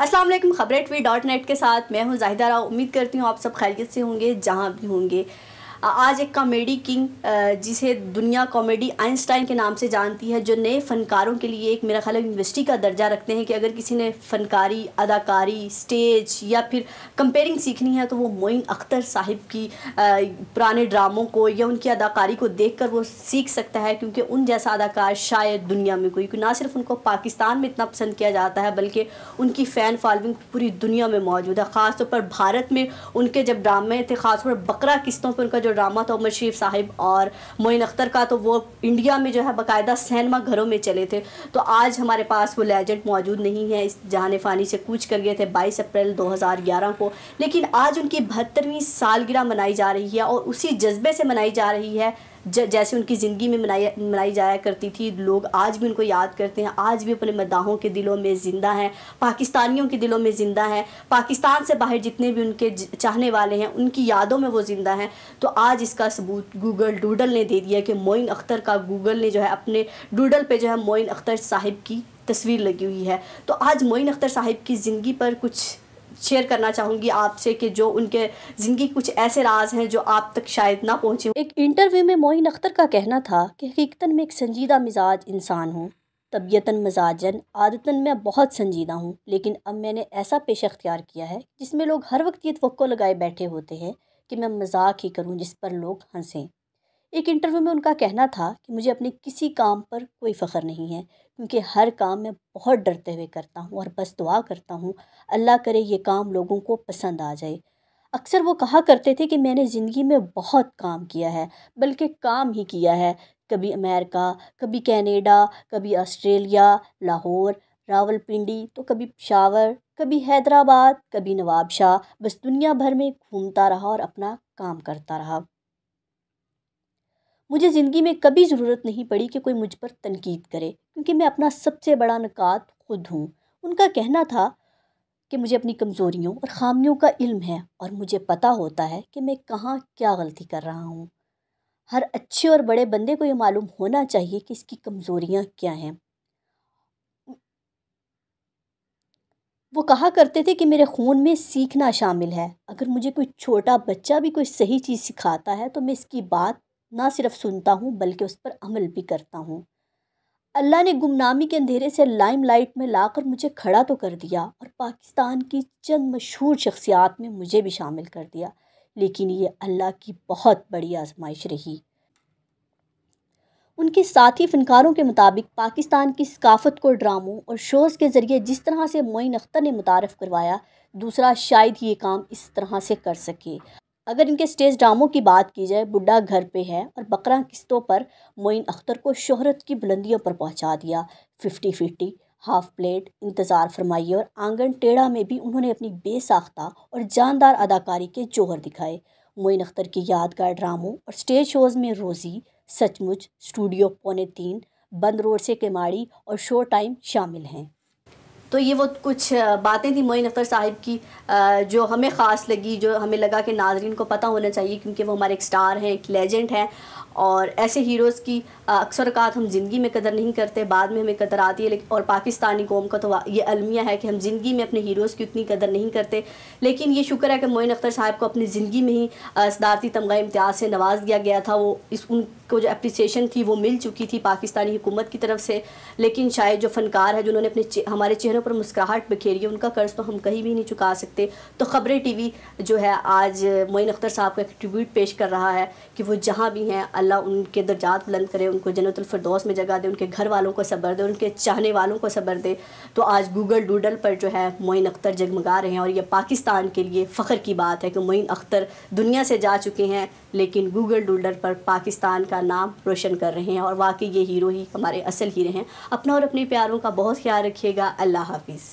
अस्सलाम वालेकुम खबरें ट्वी डॉट नेट के साथ मैं हूँ जाहिदा राव उम्मीद करती हूँ आप सब खैरियत से होंगे जहाँ भी होंगे आज एक कॉमेडी किंग जिसे दुनिया कॉमेडी आइंस्टाइन के नाम से जानती है जो नए फनकारों के लिए एक मेरा ख्याल यूनिवर्सिटी का दर्जा रखते हैं कि अगर किसी ने फनकारी अदाकारी स्टेज या फिर कंपेयरिंग सीखनी है तो वो मोइन अख्तर साहिब की पुराने ड्रामों को या उनकी अदाकारी को देख कर वो सीख सकता है क्योंकि उन जैसा अदाकार शायद दुनिया में कोई ना सिर्फ उनको पाकिस्तान में इतना पसंद किया जाता है बल्कि उनकी फ़ैन फॉलोइंग पूरी दुनिया में मौजूद है ख़ासतौर पर भारत में उनके जब ड्रामे थे ख़ासतौर पर बकरा किस्तों पर उनका जो रामा उमर शरीफ साहिब और मोइन अख्तर का तो वो इंडिया में जो है बाकायदा सैनमा घरों में चले थे तो आज हमारे पास वो लेजेंड मौजूद नहीं है इस जहान फ़ानी से कूच कर गए थे बाईस अप्रैल दो को लेकिन आज उनकी बहत्तरवीं सालगिरह मनाई जा रही है और उसी जज्बे से मनाई जा रही है जैसे उनकी ज़िंदगी में मनाई मनाई जाया करती थी लोग आज भी उनको याद करते हैं आज भी अपने मदाहों के दिलों में ज़िंदा हैं पाकिस्तानियों के दिलों में ज़िंदा हैं पाकिस्तान से बाहर जितने भी उनके चाहने वाले हैं उनकी यादों में वो ज़िंदा हैं तो आज इसका सबूत गूगल डूडल ने दे दिया कि मोइन अख्तर का गूगल ने जो है अपने डूडल पर जो है मोइन अख्तर साहिब की तस्वीर लगी हुई है तो आज मोइन अख्तर साहिब की ज़िंदगी पर कुछ शेयर करना चाहूँगी आपसे कि जो उनके ज़िंदगी कुछ ऐसे राज हैं जो आप तक शायद ना पहुंचे एक इंटरव्यू में मोइन अख्तर का कहना था कि हकीकता में एक संजीदा मिजाज इंसान हूँ तबीयता मजाजन आदतन मैं बहुत संजीदा हूँ लेकिन अब मैंने ऐसा पेशा अख्तियार किया है जिसमें लोग हर वक्त ये तो लगाए बैठे होते हैं कि मैं मजाक ही करूँ जिस पर लोग हंसें एक इंटरव्यू में उनका कहना था कि मुझे अपने किसी काम पर कोई फ़ख्र नहीं है क्योंकि हर काम मैं बहुत डरते हुए करता हूँ और बस दुआ करता हूँ अल्लाह करे ये काम लोगों को पसंद आ जाए अक्सर वो कहा करते थे कि मैंने ज़िंदगी में बहुत काम किया है बल्कि काम ही किया है कभी अमेरिका कभी कैनेडा कभी ऑस्ट्रेलिया लाहौर रावलपिंडी तो कभी पशावर कभी हैदराबाद कभी नवाब शाह बस दुनिया भर में घूमता रहा और अपना काम करता रहा मुझे ज़िंदगी में कभी ज़रूरत नहीं पड़ी कि कोई मुझ पर तनकीद करे क्योंकि मैं अपना सबसे बड़ा नकात खुद हूँ उनका कहना था कि मुझे अपनी कमज़ोरियों और खामियों का इल्म है और मुझे पता होता है कि मैं कहाँ क्या गलती कर रहा हूँ हर अच्छे और बड़े बंदे को ये मालूम होना चाहिए कि इसकी कमज़ोरियाँ क्या हैं वो कहा करते थे कि मेरे खून में सीखना शामिल है अगर मुझे कोई छोटा बच्चा भी कोई सही चीज़ सिखाता है तो मैं इसकी बात ना सिर्फ सुनता हूँ बल्कि उस पर अमल भी करता हूँ अल्लाह ने गुमनामी के अंधेरे से लाइम लाइट में लाकर मुझे खड़ा तो कर दिया और पाकिस्तान की चंद मशहूर शख्सियात में मुझे भी शामिल कर दिया लेकिन ये अल्लाह की बहुत बड़ी आजमाइश रही उनके साथी फनकारों के मुताबिक पाकिस्तान की सकाफत को ड्रामों और शोज़ के ज़रिए जिस तरह से मोइन अख्तर ने मुतारफ़ करवाया दूसरा शायद ये काम इस तरह से कर सके अगर इनके स्टेज ड्रामों की बात की जाए बुढ़ा घर पे है और बकरा किस्तों पर मोइन अख्तर को शोहरत की बुलंदियों पर पहुंचा दिया फिफ्टी फिफ्टी हाफ प्लेट इंतज़ार फरमाइए और आंगन टेढ़ा में भी उन्होंने अपनी बेसाख्ता और जानदार अदाकारी के जोहर दिखाए मोइन अख्तर की यादगार ड्रामों और स्टेज शोज़ में रोज़ी सचमुच स्टूडियो पौने तीन बंद रोड से केमाड़ी और शो टाइम शामिल हैं तो ये वो कुछ बातें थी मोइन अख्तर साहिब की जो हमें ख़ास लगी जो हमें लगा कि नाजरन को पता होना चाहिए क्योंकि वो हमारे एक स्टार हैं एक लेजेंड हैं और ऐसे हीरोज़ की अक्सर अकात हम ज़िंदगी में कदर नहीं करते बाद में हमें कदर आती है लेकिन और पाकिस्तानी कौम का तो ये अलमिया है कि हम ज़िंदगी में अपने हीरोज़ की उतनी कदर नहीं करते लेकिन ये शुक्र है कि मोइन अख्तर साहब को अपनी ज़िंदगी में ही सदारती तमगा इम्तियाज़ से नवाज दिया गया था वो इस उनको जो अप्रिसिएशन थी वो मिल चुकी थी पाकिस्तानी हुकूमत की तरफ से लेकिन शायद जो फ़नकार है जिन्होंने अपने चे, हमारे चेहरों पर मुस्कुराहट बखेरी है उनका कर्ज़ तो हम कहीं भी नहीं चुका सकते तो ख़बरें टी वी जो है आज मोइन अख्तर साहब का एक ट्रिब्यूट पेश कर रहा है कि वो जहाँ भी हैं अल्लाह उनके दर्जात बुलंद करे उनको जन्नतफरदौस में जगह दे उनके घर वालों को सबर दे उनके चाहने वालों को सबर दे तो आज गूगल डूडल पर जो है मोइन अख्तर जगमगा रहे हैं और ये पाकिस्तान के लिए फ़ख्र की बात है कि मोइन अख्तर दुनिया से जा चुके हैं लेकिन गूगल डूडल पर पाकिस्तान का नाम रोशन कर रहे हैं और वाकई ये हीरो ही हमारे असल हीरे हैं अपना और अपने प्यारों का बहुत ख्याल रखिएगा अल्लाह हाफिज़